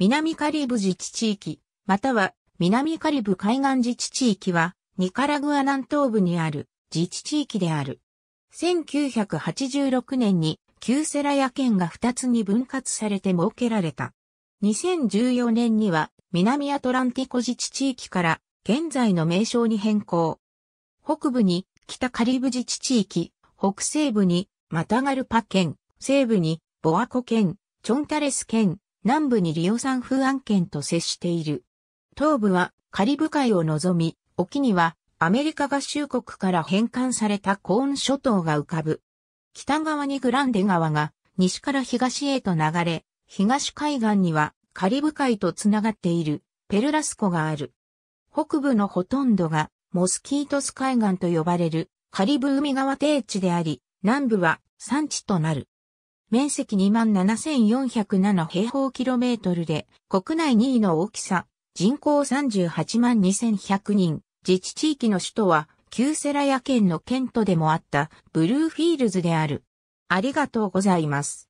南カリブ自治地域、または南カリブ海岸自治地域は、ニカラグア南東部にある自治地域である。1986年に旧セラヤ県が2つに分割されて設けられた。2014年には南アトランティコ自治地域から現在の名称に変更。北部に北カリブ自治地域、北西部にマタガルパ県、西部にボアコ県、チョンタレス県、南部にリオ山風案件と接している。東部はカリブ海を望み、沖にはアメリカ合衆国から返還されたコーン諸島が浮かぶ。北側にグランデ川が西から東へと流れ、東海岸にはカリブ海とつながっているペルラスコがある。北部のほとんどがモスキートス海岸と呼ばれるカリブ海側低地であり、南部は山地となる。面積27,407平方キロメートルで、国内2位の大きさ、人口38万2100人、自治地域の首都は、旧セラヤ県の県都でもあった、ブルーフィールズである。ありがとうございます。